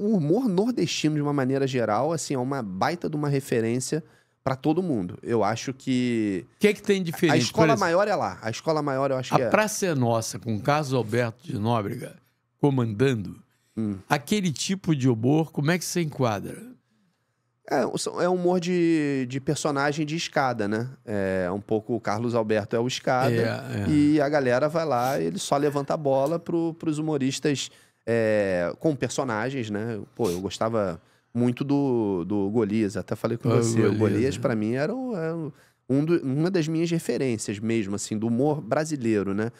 o humor nordestino, de uma maneira geral, assim, é uma baita de uma referência para todo mundo. Eu acho que. O que, é que tem diferente? A escola exemplo, maior é lá. A escola maior eu acho que é. A Praça é Nossa, com Carlos Alberto de Nóbrega comandando, hum. aquele tipo de humor, como é que você enquadra? É, é humor de, de personagem de escada, né? É um pouco o Carlos Alberto é o escada. É, é. E a galera vai lá, ele só levanta a bola para os humoristas é, com personagens, né? Pô, eu gostava muito do, do Golias, até falei com ah, você. Golias, o Golias, né? para mim, era, era é um do, uma das minhas referências mesmo, assim, do humor brasileiro, né?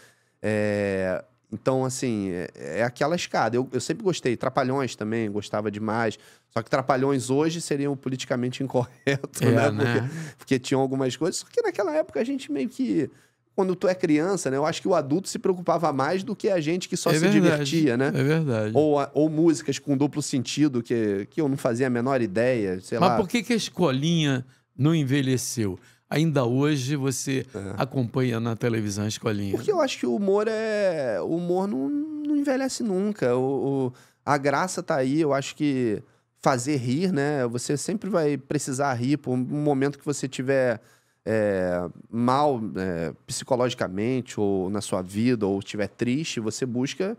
É, então, assim, é, é, aquela escada. Eu, eu sempre gostei. Trapalhões também, gostava demais. Só que Trapalhões hoje seriam politicamente incorreto, é, né? né? Porque, porque, tinham algumas coisas. Só que naquela época a gente meio que quando tu é criança, né? Eu acho que o adulto se preocupava mais do que a gente que só é se verdade, divertia, né? É verdade. Ou, ou músicas com duplo sentido que, que eu não fazia a menor ideia, sei Mas lá. Mas por que, que a escolinha não envelheceu? Ainda hoje você é. acompanha na televisão a escolinha. Porque eu acho que o humor é. O humor não, não envelhece nunca. O, o, a graça tá aí, eu acho que fazer rir, né? Você sempre vai precisar rir por um momento que você tiver é, mal é, psicologicamente ou na sua vida ou estiver triste, você busca.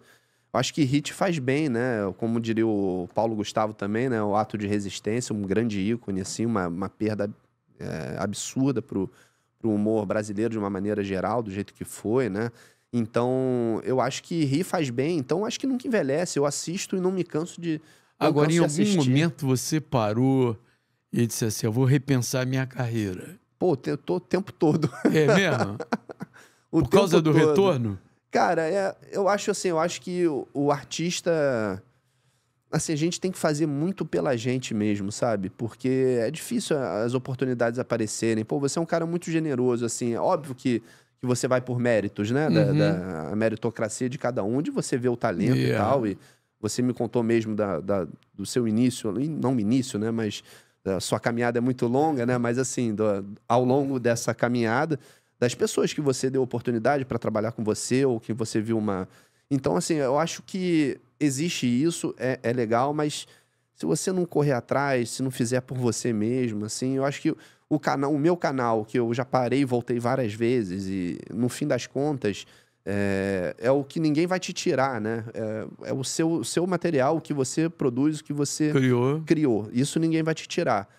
Acho que hit faz bem, né? Como diria o Paulo Gustavo também, né? O ato de resistência, um grande ícone, assim, uma, uma perda é, absurda pro, pro humor brasileiro de uma maneira geral, do jeito que foi, né? Então, eu acho que rir faz bem, então acho que nunca envelhece. Eu assisto e não me canso de. Agora, canso em algum momento você parou e disse assim: eu vou repensar minha carreira. Pô, eu tô o tempo todo. É mesmo? Por causa do todo. retorno? Cara, é, eu acho assim, eu acho que o, o, artista. Assim, a gente tem que fazer muito pela gente mesmo, sabe? Porque é difícil as oportunidades aparecerem. Pô, você é um cara muito generoso, assim. É óbvio que, que você vai por méritos, né? Da, uhum. da meritocracia de cada um, de você ver o talento yeah. e tal. E você me contou mesmo da, da, do seu início, não início, né? Mas a sua caminhada é muito longa, né? Mas assim, do, ao longo dessa caminhada, das pessoas que você deu oportunidade para trabalhar com você ou que você viu uma. Então, assim, eu acho que existe isso, é, é legal, mas se você não correr atrás, se não fizer por você mesmo, assim, eu acho que o canal, o meu canal, que eu já parei e voltei várias vezes, e no fim das contas, é, é, o que ninguém vai te tirar, né? É, é o seu, seu material, o que você produz, o que você criou. criou. Isso ninguém vai te tirar.